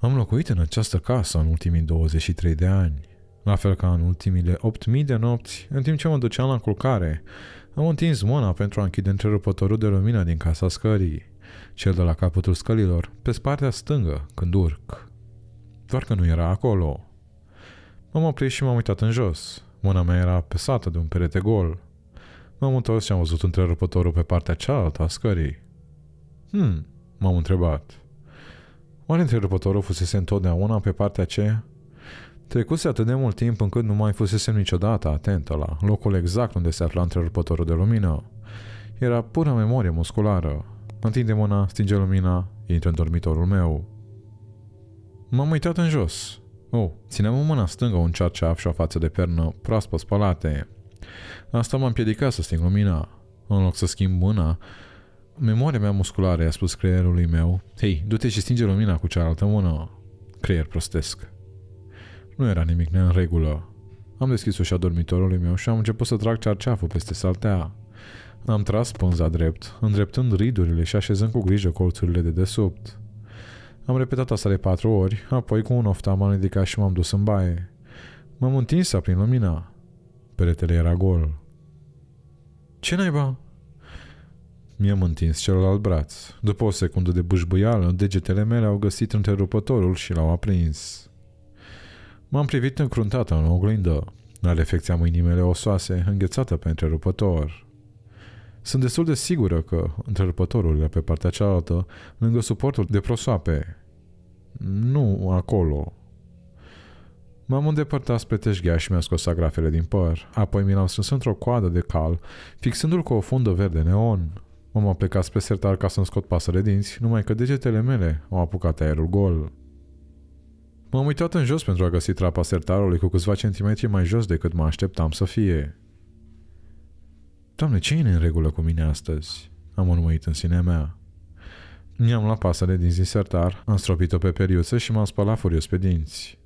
Am locuit în această casă în ultimii 23 de ani, la fel ca în ultimile 8000 de nopți, în timp ce mă duceam la culcare, am întins mâna pentru a închide întrerupătorul de lumină din casa scării, cel de la capătul scărilor, pe partea stângă, când urc. Doar că nu era acolo. M-am oprit și m-am uitat în jos. Mâna mea era pesată de un perete gol. M-am întors și am văzut întrerupătorul pe partea cealaltă a scării. Hmm, m-am întrebat. Ori întrerupătorul fusese întotdeauna pe partea aceea? Trecuse atât de mult timp încât nu mai fusesem niciodată atentă la locul exact unde se afla întrerupătorul de lumină. Era pură memorie musculară. Întinde mâna, stinge lumina, intră în dormitorul meu. M-am uitat în jos. Oh, țineam în mâna stângă un cearceaf și o față de pernă proaspăt spălate. Asta m-a împiedicat să sting lumina. În loc să schimb mâna, memoria mea musculară i-a spus creierului meu, hei, du-te și stinge lumina cu cealaltă mână, creier prostesc. Nu era nimic în regulă. Am deschis ușa dormitorului meu și am început să trag cearceafă peste saltea. Am tras pânza drept, îndreptând ridurile și așezând cu grijă colțurile de desubt. Am repetat asta de patru ori, apoi cu un ofta m-am ridicat și m-am dus în baie. M-am întins prin lumina. Peretele era gol. Ce naiba? Mi-am întins celălalt braț. După o secundă de bușbuială, degetele mele au găsit întrerupătorul și l-au aprins. M-am privit încruntată în oglindă, la reflecția mâinii mele osoase, înghețată pe întrerupător. Sunt destul de sigură că întrerupătorul era pe partea cealaltă, lângă suportul de prosoape. Nu acolo. M-am îndepărtat spre teșghea și mi-a scos agrafele din păr. Apoi mi l-am strâns într-o coadă de cal, fixându-l cu o fundă verde neon. M-am plecat spre sertar ca să-mi scot pasăre dinți, numai că degetele mele au apucat aerul gol. M-am uitat în jos pentru a găsi trapa sertarului cu câțiva centimetri mai jos decât mă așteptam să fie. Doamne, ce e în regulă cu mine astăzi? Am urmărit în sinea mea. Mi-am luat pasăre din zi sertar, am stropit-o pe periuță și m-am spălat furios pe dinți.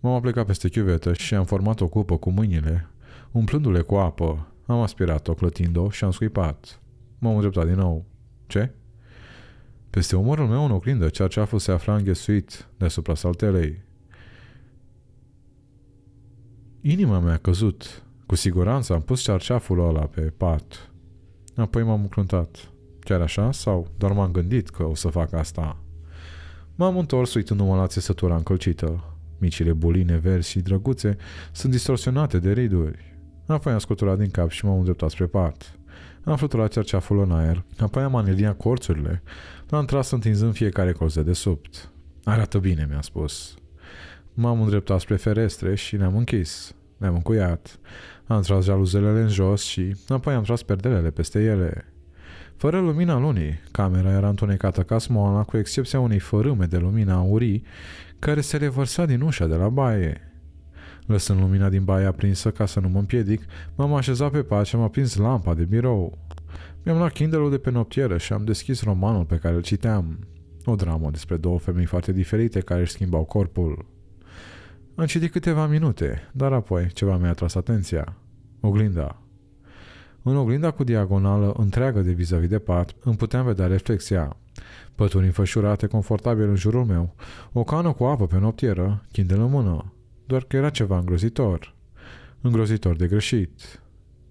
M-am plecat peste chiuvetă și am format o cupă cu mâinile, umplându-le cu apă. Am aspirat-o clătind-o și am scuipat. M-am îndreptat din nou. Ce? Peste umărul meu în oglindă, fost se afla înghesuit deasupra saltelei. Inima mea a căzut. Cu siguranță am pus cearceaful ăla pe pat. Apoi m-am încruntat. Chiar așa? Sau doar m-am gândit că o să fac asta? M-am întors uitându-mă la țesătura încălcită. Micile buline verzi și drăguțe sunt distorsionate de riduri. Apoi am scuturat din cap și m-am îndreptat spre pat. Am fluturația cea în aer, apoi am aneliat corțurile, l-am tras întinzând fiecare colț de subt. Arată bine, mi-a spus. M-am îndreptat spre ferestre și ne-am închis. Ne-am încuiat. Am tras jaluzelele în jos și apoi am tras perdelele peste ele. Fără lumina lunii, camera era întunecată ca smoala, cu excepția unei fărâme de lumina aurii care se revărsa din ușa de la baie. Lăsând lumina din baia aprinsă ca să nu mă împiedic, m-am așezat pe pat și am aprins lampa de birou. Mi-am luat kindle ul de pe noptieră și am deschis romanul pe care îl citeam. O dramă despre două femei foarte diferite care își schimbau corpul. Am citit câteva minute, dar apoi ceva mi-a tras atenția. Oglinda. În oglinda cu diagonală întreagă de vis-a-vis de pat, îmi puteam vedea reflexia. Pături înfășurate confortabil în jurul meu, o cană cu apă pe noptieră, chindel în mână doar că era ceva îngrozitor. Îngrozitor de greșit.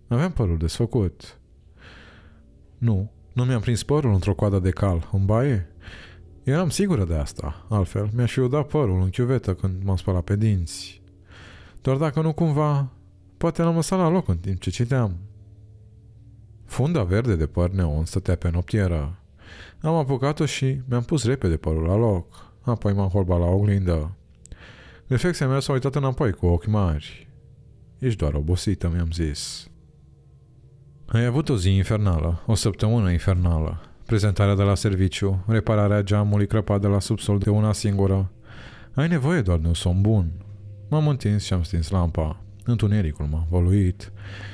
Aveam părul desfăcut. Nu, nu mi-am prins părul într-o coadă de cal, în baie. Eram sigură de asta, altfel mi-aș fi udat părul în chiuvetă când m-am spălat pe dinți. Doar dacă nu cumva, poate l-am lăsat la loc în timp ce citeam. Funda verde de păr neon stătea pe noptieră. Am apucat-o și mi-am pus repede părul la loc. Apoi m-am holbat la oglindă. Reflexia mea s-a uitat înapoi cu ochi mari. Ești doar obosită, mi-am zis. Ai avut o zi infernală, o săptămână infernală. Prezentarea de la serviciu, repararea geamului crăpat de la subsol de una singură. Ai nevoie doar de un somn bun. M-am întins și am stins lampa. Întunericul m-a văluit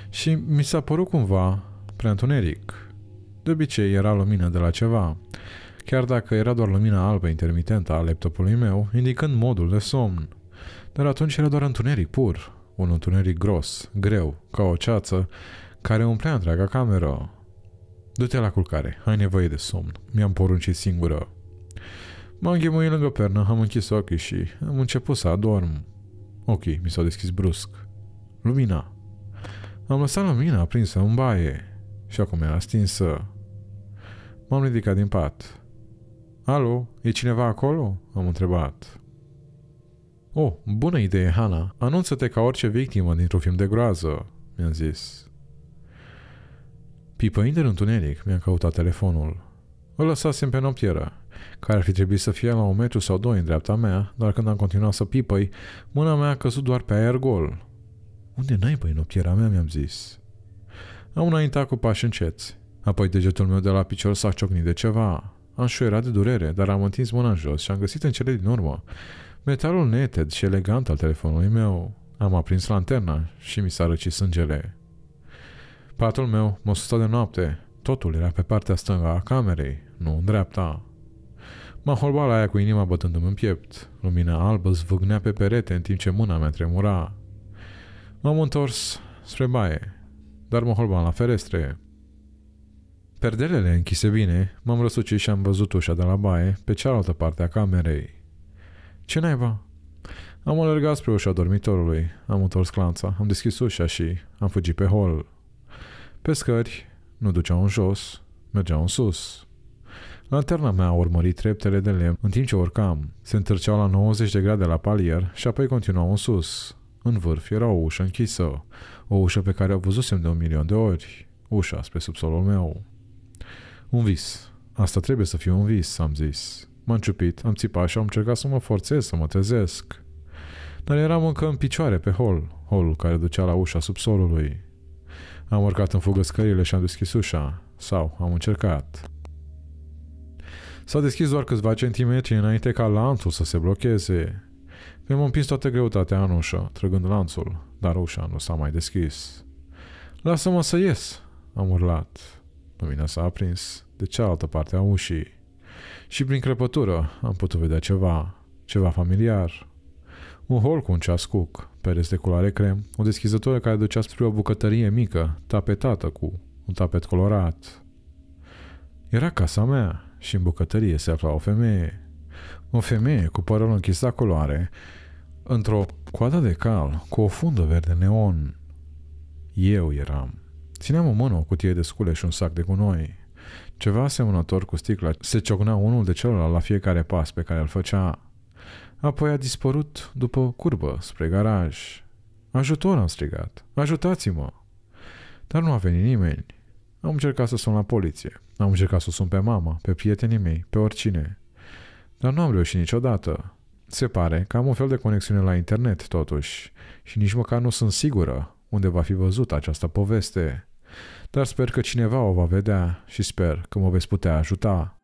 și mi s-a părut cumva prea întuneric. De obicei era lumină de la ceva, chiar dacă era doar lumina albă intermitentă a laptopului meu, indicând modul de somn. Dar atunci era doar întuneric pur, un întuneric gros, greu, ca o ceață, care umplea întreaga cameră. Du-te la culcare, ai nevoie de somn, mi-am poruncit singură. M-am ghemuit lângă pernă, am închis ochii și am început să adorm. Ochii mi s-au deschis brusc. Lumina. Am lăsat lumina aprinsă în baie și acum era stinsă. M-am ridicat din pat. Alo, e cineva acolo? Am întrebat. Oh, bună idee, Hana. Anunță-te ca orice victimă dintr-un film de groază, mi-am zis. Pipăind în întuneric, mi-am căutat telefonul. Îl lăsasem pe noptieră, care ar fi trebuit să fie la un metru sau doi în dreapta mea, dar când am continuat să pipăi, mâna mea a căzut doar pe aer gol. Unde n-ai e noptiera mea, mi-am zis. Am înaintat cu pași înceți. Apoi degetul meu de la picior s-a ciocnit de ceva. Am șuierat de durere, dar am întins mâna în jos și am găsit în cele din urmă Metalul neted și elegant al telefonului meu, am aprins lanterna și mi s-a răcit sângele. Patul meu mă susta de noapte. Totul era pe partea stângă a camerei, nu în dreapta. M-a holbat la aia cu inima bătându-mi în piept. Lumina albă zvâgnea pe perete în timp ce mâna mea tremura. M-am întors spre baie, dar mă holba la ferestre. Perdelele închise bine, m-am răsucit și am văzut ușa de la baie pe cealaltă parte a camerei. Ce naiba? Am alergat spre ușa dormitorului, am întors clanța, am deschis ușa și am fugit pe hol. Pe scări, nu duceau în jos, mergeau în sus. Lanterna mea a urmărit treptele de lemn în timp ce urcam. Se întârceau la 90 de grade la palier și apoi continuau în sus. În vârf era o ușă închisă, o ușă pe care o văzusem de un milion de ori, ușa spre subsolul meu. Un vis. Asta trebuie să fie un vis, am zis. M-am ciupit, am țipat și am încercat să mă forțez, să mă trezesc. Dar eram încă în picioare pe hol, holul care ducea la ușa subsolului. Am urcat în fugă scările și am deschis ușa. Sau am încercat. S-a deschis doar câțiva centimetri înainte ca lanțul să se blocheze. Mi-am împins toată greutatea în ușă, trăgând lanțul, dar ușa nu s-a mai deschis. Lasă-mă să ies, am urlat. Lumina s-a aprins de cealaltă parte a ușii. Și prin crepătură am putut vedea ceva, ceva familiar. Un hol cu un ceas cuc, pereți de culoare crem, o deschizătoare care ducea spre o bucătărie mică, tapetată cu un tapet colorat. Era casa mea și în bucătărie se afla o femeie. O femeie cu părul închis la culoare, într-o coadă de cal, cu o fundă verde neon. Eu eram. Țineam în mână o cutie de scule și un sac de gunoi. Ceva asemănător cu sticla se ciocnea unul de celălalt la fiecare pas pe care îl făcea. Apoi a dispărut după curbă spre garaj. Ajutor, am strigat. Ajutați-mă! Dar nu a venit nimeni. Am încercat să sun la poliție. Am încercat să sun pe mama, pe prietenii mei, pe oricine. Dar nu am reușit niciodată. Se pare că am un fel de conexiune la internet, totuși, și nici măcar nu sunt sigură unde va fi văzută această poveste. Dar sper că cineva o va vedea și sper că mă veți putea ajuta